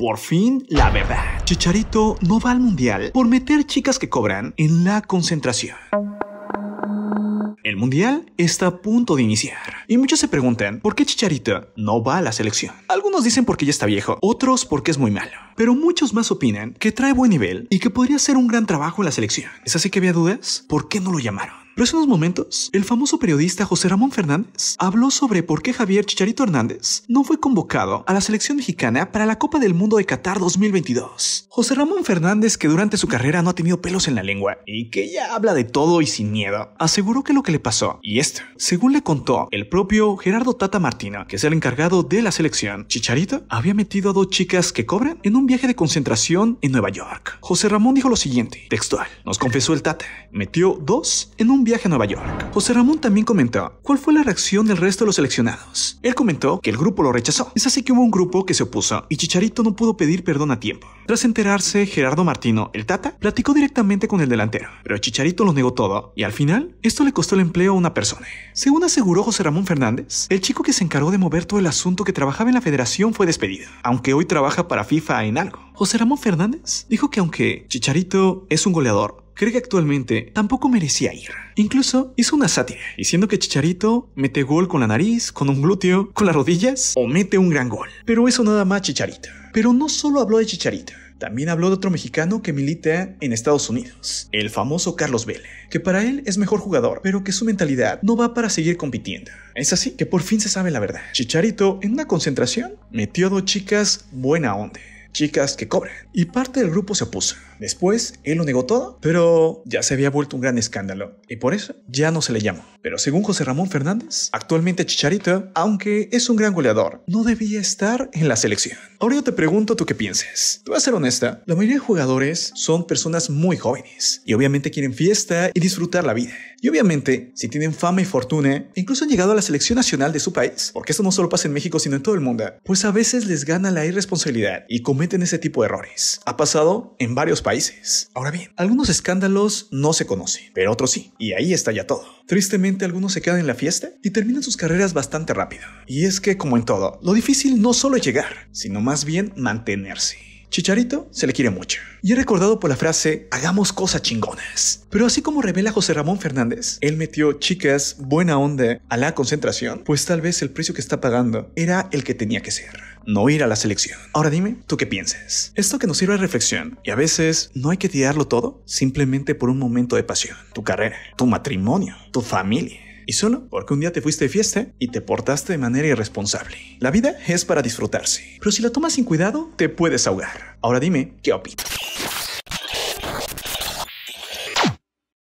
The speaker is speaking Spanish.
Por fin, la verdad. Chicharito no va al mundial por meter chicas que cobran en la concentración. El mundial está a punto de iniciar. Y muchos se preguntan, ¿por qué Chicharito no va a la selección? Algunos dicen porque ya está viejo, otros porque es muy malo. Pero muchos más opinan que trae buen nivel y que podría hacer un gran trabajo en la selección. ¿Es así que había dudas? ¿Por qué no lo llamaron? Pero hace unos momentos, el famoso periodista José Ramón Fernández habló sobre por qué Javier Chicharito Hernández no fue convocado a la selección mexicana para la Copa del Mundo de Qatar 2022. José Ramón Fernández, que durante su carrera no ha tenido pelos en la lengua y que ya habla de todo y sin miedo, aseguró que lo que le pasó, y esto, según le contó el propio propio Gerardo Tata Martina, que es el encargado de la selección. Chicharito había metido a dos chicas que cobran en un viaje de concentración en Nueva York. José Ramón dijo lo siguiente, textual, nos confesó el Tata, metió dos en un viaje a Nueva York. José Ramón también comentó cuál fue la reacción del resto de los seleccionados. Él comentó que el grupo lo rechazó. Es así que hubo un grupo que se opuso y Chicharito no pudo pedir perdón a tiempo. Tras enterarse, Gerardo Martino, el Tata, platicó directamente con el delantero, pero Chicharito lo negó todo y al final esto le costó el empleo a una persona. Según aseguró José Ramón Fernández, el chico que se encargó de mover todo el asunto que trabajaba en la federación fue despedido, aunque hoy trabaja para FIFA en algo. José Ramón Fernández dijo que aunque Chicharito es un goleador, cree que actualmente tampoco merecía ir. Incluso hizo una sátira, diciendo que Chicharito mete gol con la nariz, con un glúteo, con las rodillas o mete un gran gol. Pero eso nada más Chicharito. Pero no solo habló de Chicharito. También habló de otro mexicano que milita en Estados Unidos, el famoso Carlos Vélez, que para él es mejor jugador, pero que su mentalidad no va para seguir compitiendo. Es así que por fin se sabe la verdad. Chicharito, en una concentración, metió a dos chicas buena onda chicas que cobran. Y parte del grupo se opuso. Después, él lo negó todo, pero ya se había vuelto un gran escándalo y por eso ya no se le llamó. Pero según José Ramón Fernández, actualmente Chicharito, aunque es un gran goleador, no debía estar en la selección. Ahora yo te pregunto tú qué piensas Te voy a ser honesta, la mayoría de jugadores son personas muy jóvenes y obviamente quieren fiesta y disfrutar la vida. Y obviamente, si tienen fama y fortuna, incluso han llegado a la selección nacional de su país, porque esto no solo pasa en México sino en todo el mundo, pues a veces les gana la irresponsabilidad y cometen ese tipo de errores. Ha pasado en varios países. Ahora bien, algunos escándalos no se conocen, pero otros sí, y ahí está ya todo. Tristemente, algunos se quedan en la fiesta y terminan sus carreras bastante rápido. Y es que, como en todo, lo difícil no solo es llegar, sino más bien mantenerse. Chicharito se le quiere mucho. Y he recordado por la frase, hagamos cosas chingonas. Pero así como revela José Ramón Fernández, él metió chicas buena onda a la concentración, pues tal vez el precio que está pagando era el que tenía que ser no ir a la selección. Ahora dime, ¿tú qué piensas? Esto que nos sirve de reflexión, y a veces no hay que tirarlo todo simplemente por un momento de pasión. Tu carrera, tu matrimonio, tu familia y solo porque un día te fuiste de fiesta y te portaste de manera irresponsable. La vida es para disfrutarse, pero si la tomas sin cuidado, te puedes ahogar. Ahora dime, ¿qué opinas?